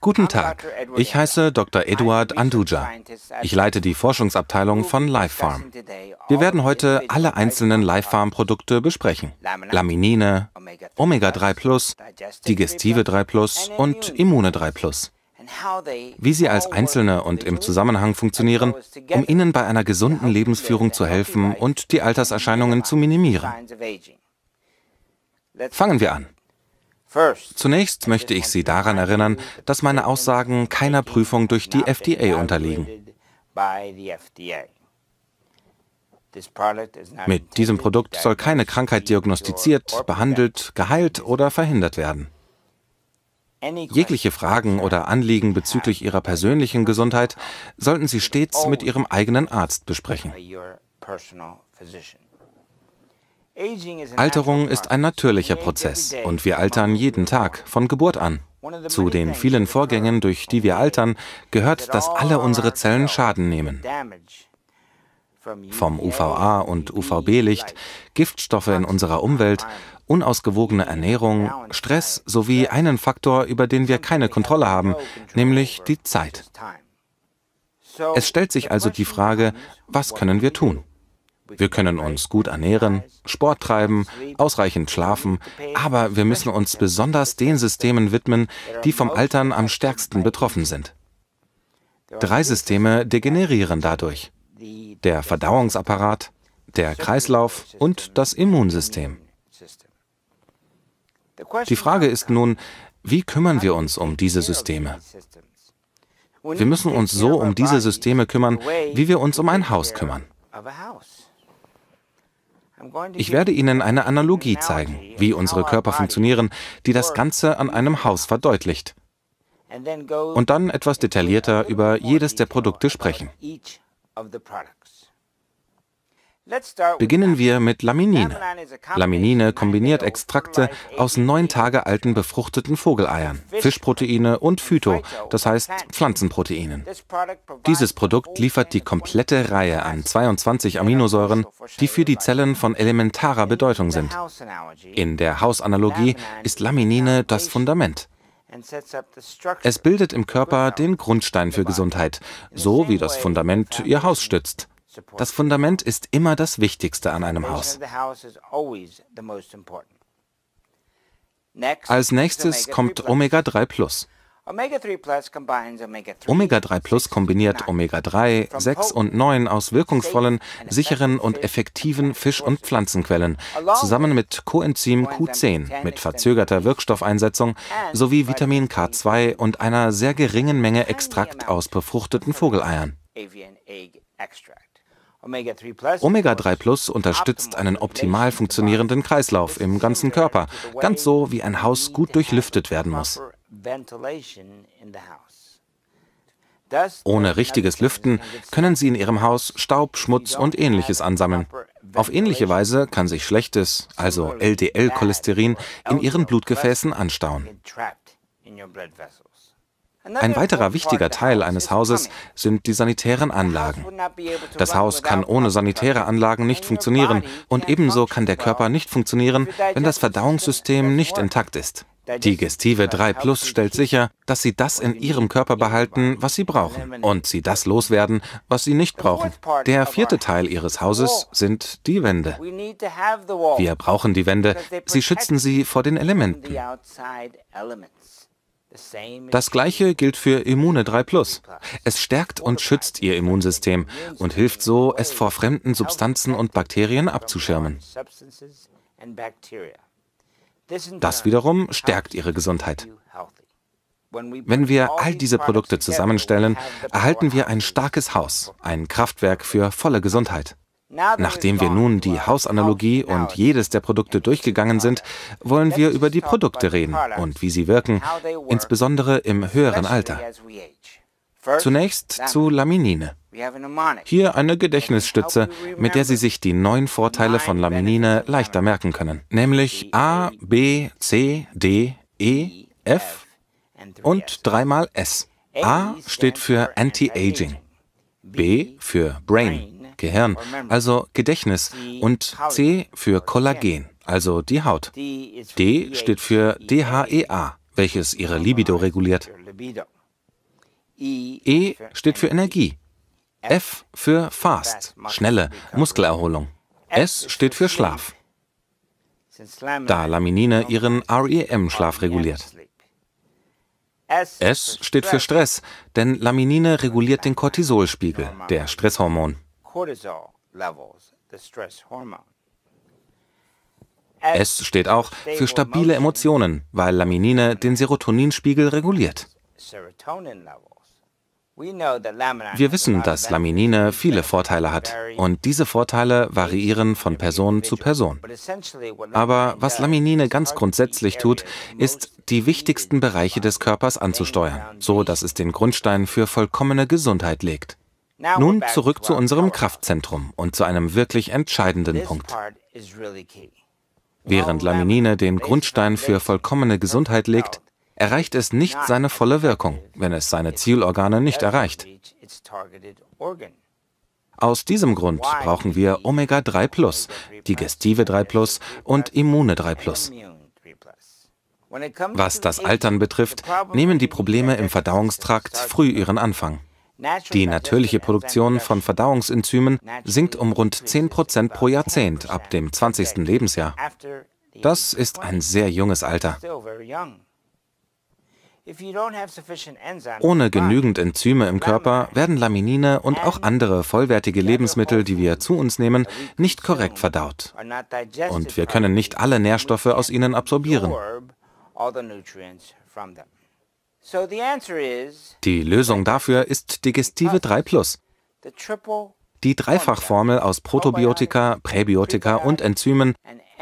Guten Tag, ich heiße Dr. Eduard Anduja. Ich leite die Forschungsabteilung von LifeFarm. Wir werden heute alle einzelnen LifeFarm-Produkte besprechen. Laminine, Omega-3+, Digestive 3+, und Immune 3+. wie sie als Einzelne und im Zusammenhang funktionieren, um ihnen bei einer gesunden Lebensführung zu helfen und die Alterserscheinungen zu minimieren. Fangen wir an. Zunächst möchte ich Sie daran erinnern, dass meine Aussagen keiner Prüfung durch die FDA unterliegen. Mit diesem Produkt soll keine Krankheit diagnostiziert, behandelt, geheilt oder verhindert werden. Jegliche Fragen oder Anliegen bezüglich Ihrer persönlichen Gesundheit sollten Sie stets mit Ihrem eigenen Arzt besprechen. Alterung ist ein natürlicher Prozess und wir altern jeden Tag, von Geburt an. Zu den vielen Vorgängen, durch die wir altern, gehört, dass alle unsere Zellen Schaden nehmen. Vom UVA und UVB-Licht, e Giftstoffe in unserer Umwelt, unausgewogene Ernährung, Stress sowie einen Faktor, über den wir keine Kontrolle haben, nämlich die Zeit. Es stellt sich also die Frage, was können wir tun? Wir können uns gut ernähren, Sport treiben, ausreichend schlafen, aber wir müssen uns besonders den Systemen widmen, die vom Altern am stärksten betroffen sind. Drei Systeme degenerieren dadurch. Der Verdauungsapparat, der Kreislauf und das Immunsystem. Die Frage ist nun, wie kümmern wir uns um diese Systeme? Wir müssen uns so um diese Systeme kümmern, wie wir uns um ein Haus kümmern. Ich werde Ihnen eine Analogie zeigen, wie unsere Körper funktionieren, die das Ganze an einem Haus verdeutlicht. Und dann etwas detaillierter über jedes der Produkte sprechen. Beginnen wir mit Laminine. Laminine kombiniert Extrakte aus neun Tage alten befruchteten Vogeleiern, Fischproteine und Phyto, das heißt Pflanzenproteinen. Dieses Produkt liefert die komplette Reihe an 22 Aminosäuren, also die für die Zellen von elementarer Bedeutung sind. In der Hausanalogie ist Laminine das Fundament. Es bildet im Körper den Grundstein für Gesundheit, so wie das Fundament ihr Haus stützt. Das Fundament ist immer das Wichtigste an einem Haus. Als nächstes kommt Omega-3 Omega-3 Plus kombiniert Omega-3, 6 und 9 aus wirkungsvollen, sicheren und effektiven Fisch- und Pflanzenquellen, zusammen mit Coenzym Q10 mit verzögerter Wirkstoffeinsetzung sowie Vitamin K2 und einer sehr geringen Menge Extrakt aus befruchteten Vogeleiern. Omega-3 Plus unterstützt einen optimal funktionierenden Kreislauf im ganzen Körper, ganz so wie ein Haus gut durchlüftet werden muss. Ohne richtiges Lüften können sie in ihrem Haus Staub, Schmutz und ähnliches ansammeln. Auf ähnliche Weise kann sich schlechtes, also LDL-Cholesterin, in ihren Blutgefäßen anstauen. Ein weiterer wichtiger Teil eines Hauses sind die sanitären Anlagen. Das Haus kann ohne sanitäre Anlagen nicht funktionieren und ebenso kann der Körper nicht funktionieren, wenn das Verdauungssystem nicht intakt ist. Digestive 3 Plus stellt sicher, dass sie das in ihrem Körper behalten, was sie brauchen, und sie das loswerden, was sie nicht brauchen. Der vierte Teil ihres Hauses sind die Wände. Wir brauchen die Wände, sie schützen sie vor den Elementen. Das gleiche gilt für Immune 3 Plus. Es stärkt und schützt ihr Immunsystem und hilft so, es vor fremden Substanzen und Bakterien abzuschirmen. Das wiederum stärkt ihre Gesundheit. Wenn wir all diese Produkte zusammenstellen, erhalten wir ein starkes Haus, ein Kraftwerk für volle Gesundheit. Nachdem wir nun die Hausanalogie und jedes der Produkte durchgegangen sind, wollen wir über die Produkte reden und wie sie wirken, insbesondere im höheren Alter. Zunächst zu Laminine. Hier eine Gedächtnisstütze, mit der Sie sich die neun Vorteile von Laminine leichter merken können, nämlich A, B, C, D, E, F und dreimal S. A steht für Anti-Aging, B für Brain, Gehirn, also Gedächtnis, und C für Kollagen, also die Haut. D steht für DHEA, welches ihre Libido reguliert. E steht für Energie. F für Fast, schnelle Muskelerholung. S steht für Schlaf, da Laminine ihren REM-Schlaf reguliert. S steht für Stress, denn Laminine reguliert den Cortisolspiegel, der Stresshormon cortisol levels, the stress hormone. S steht auch für stabile Emotionen, weil Laminine den Serotoninspiegel reguliert. Wir wissen, dass Laminine viele Vorteile hat und diese Vorteile variieren von Person zu Person. Aber was Laminine ganz grundsätzlich tut, ist, die wichtigsten Bereiche des Körpers anzusteuern, so dass es den Grundstein für vollkommene Gesundheit legt. Nun zurück zu unserem Kraftzentrum und zu einem wirklich entscheidenden Punkt. Während Laminine den Grundstein für vollkommene Gesundheit legt, erreicht es nicht seine volle Wirkung, wenn es seine Zielorgane nicht erreicht. Aus diesem Grund brauchen wir Omega-3 Digestive 3 und Immune 3 Was das Altern betrifft, nehmen die Probleme im Verdauungstrakt früh ihren Anfang. Die natürliche Produktion von Verdauungsenzymen sinkt um rund 10 Prozent pro Jahrzehnt ab dem 20. Lebensjahr. Das ist ein sehr junges Alter. Ohne genügend Enzyme im Körper werden Laminine und auch andere vollwertige Lebensmittel, die wir zu uns nehmen, nicht korrekt verdaut. Und wir können nicht alle Nährstoffe aus ihnen absorbieren. Die Lösung dafür ist Digestive 3 ah, Plus. Die Dreifachformel aus Protobiotika, Präbiotika und Enzymen,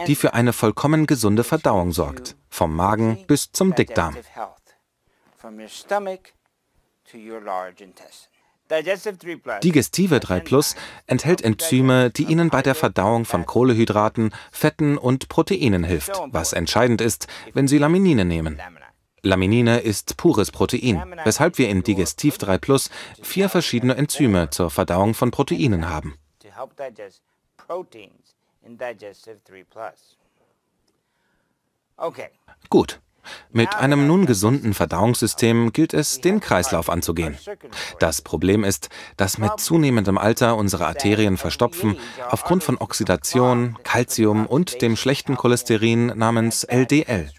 die für eine vollkommen gesunde Verdauung sorgt, vom Magen bis zum Dickdarm. Digestive 3 Plus enthält Enzyme, die Ihnen bei der Verdauung von Kohlehydraten, Fetten und Proteinen hilft, was entscheidend ist, wenn Sie Laminine nehmen. Laminine ist pures Protein, weshalb wir in Digestiv 3 Plus vier verschiedene Enzyme zur Verdauung von Proteinen haben. Gut. Mit einem nun gesunden Verdauungssystem gilt es, den Kreislauf anzugehen. Das Problem ist, dass mit zunehmendem Alter unsere Arterien verstopfen aufgrund von Oxidation, Calcium und dem schlechten Cholesterin namens LDL.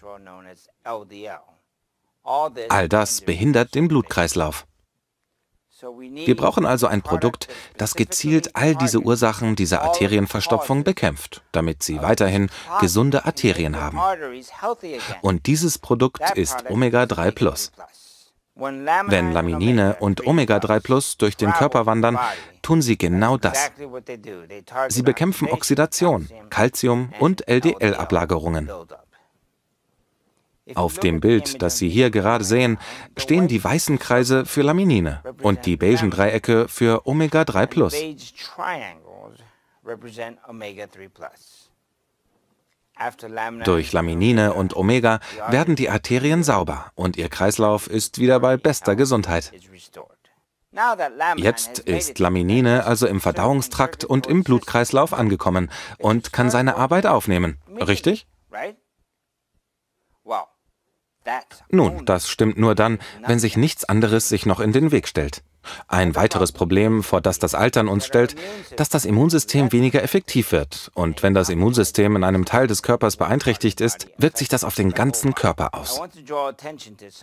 All das behindert den Blutkreislauf. Wir brauchen also ein Produkt, das gezielt all diese Ursachen dieser Arterienverstopfung bekämpft, damit sie weiterhin gesunde Arterien haben. Und dieses Produkt ist Omega-3 Plus. Wenn Laminine und Omega-3 Plus durch den Körper wandern, tun sie genau das. Sie bekämpfen Oxidation, Calcium und LDL-Ablagerungen. Auf dem Bild, das Sie hier gerade sehen, stehen die weißen Kreise für Laminine und die beigen Dreiecke für Omega-3 Durch Laminine und Omega werden die Arterien sauber und ihr Kreislauf ist wieder bei bester Gesundheit. Jetzt ist Laminine also im Verdauungstrakt und im Blutkreislauf angekommen und kann seine Arbeit aufnehmen, richtig? Nun, das stimmt nur dann, wenn sich nichts anderes sich noch in den Weg stellt. Ein weiteres Problem, vor das das Altern uns stellt, dass das Immunsystem weniger effektiv wird. Und wenn das Immunsystem in einem Teil des Körpers beeinträchtigt ist, wirkt sich das auf den ganzen Körper aus.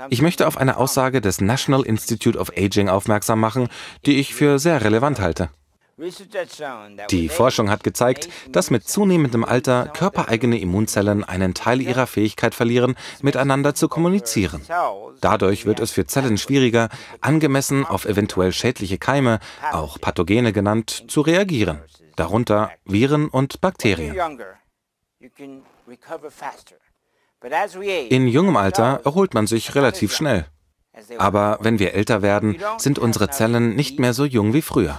Ich möchte auf eine Aussage des National Institute of Aging aufmerksam machen, die ich für sehr relevant halte. Die Forschung hat gezeigt, dass mit zunehmendem Alter körpereigene Immunzellen einen Teil ihrer Fähigkeit verlieren, miteinander zu kommunizieren. Dadurch wird es für Zellen schwieriger, angemessen auf eventuell schädliche Keime, auch Pathogene genannt, zu reagieren, darunter Viren und Bakterien. In jungem Alter erholt man sich relativ schnell. Aber wenn wir älter werden, sind unsere Zellen nicht mehr so jung wie früher.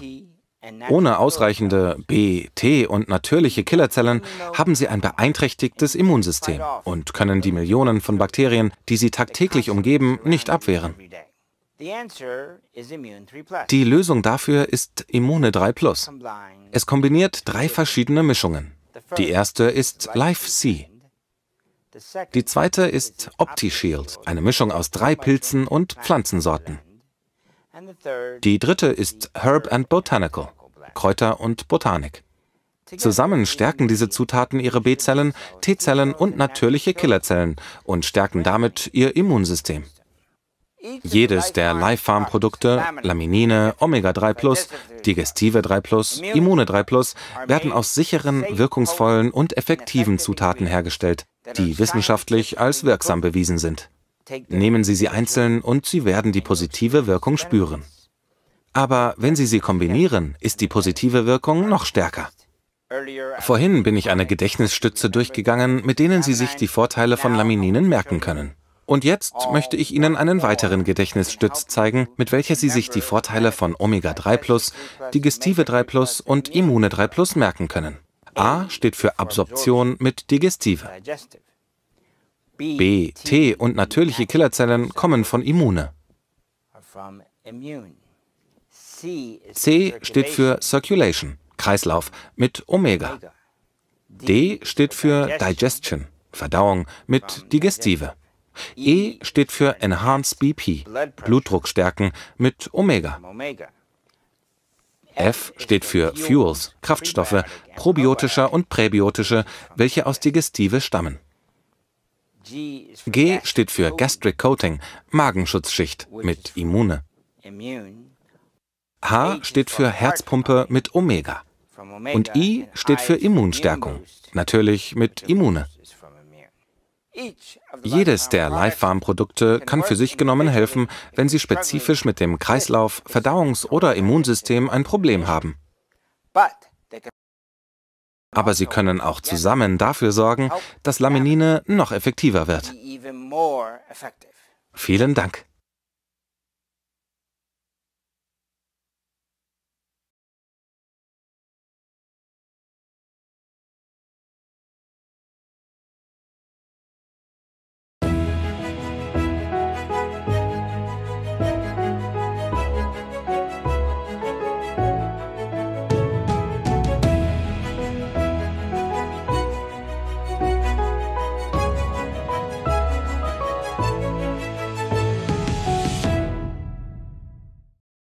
Ohne ausreichende B, T und natürliche Killerzellen haben sie ein beeinträchtigtes Immunsystem und können die Millionen von Bakterien, die sie tagtäglich umgeben, nicht abwehren. Die Lösung dafür ist Immune 3 Plus. Es kombiniert drei verschiedene Mischungen. Die erste ist Life C. Die zweite ist OptiShield, eine Mischung aus drei Pilzen und Pflanzensorten. Die dritte ist Herb and Botanical, Kräuter und Botanik. Zusammen stärken diese Zutaten ihre B-Zellen, T-Zellen und natürliche Killerzellen und stärken damit ihr Immunsystem. Jedes der Live-Farm-Produkte, Laminine, Omega-3 Plus, Digestive 3 Plus, Immune 3 Plus, werden aus sicheren, wirkungsvollen und effektiven Zutaten hergestellt, die wissenschaftlich als wirksam bewiesen sind. Nehmen Sie sie einzeln und Sie werden die positive Wirkung spüren. Aber wenn Sie sie kombinieren, ist die positive Wirkung noch stärker. Vorhin bin ich eine Gedächtnisstütze durchgegangen, mit denen Sie sich die Vorteile von Lamininen merken können. Und jetzt möchte ich Ihnen einen weiteren Gedächtnisstütz zeigen, mit welcher Sie sich die Vorteile von Omega 3 Digestive 3 und Immune 3 merken können. A steht für Absorption mit Digestive. B, T und natürliche Killerzellen kommen von Immune. C steht für Circulation, Kreislauf, mit Omega. D steht für Digestion, Verdauung, mit Digestive. E steht für Enhanced BP, Blutdruckstärken mit Omega. F steht für Fuels, Kraftstoffe, probiotischer und präbiotische, welche aus Digestive stammen. G steht für Gastric Coating, Magenschutzschicht mit Immune. H steht für Herzpumpe mit Omega. Und I steht für Immunstärkung, natürlich mit Immune. Jedes der Farm produkte kann für sich genommen helfen, wenn Sie spezifisch mit dem Kreislauf, Verdauungs- oder Immunsystem ein Problem haben. Aber sie können auch zusammen dafür sorgen, dass Laminine noch effektiver wird. Vielen Dank.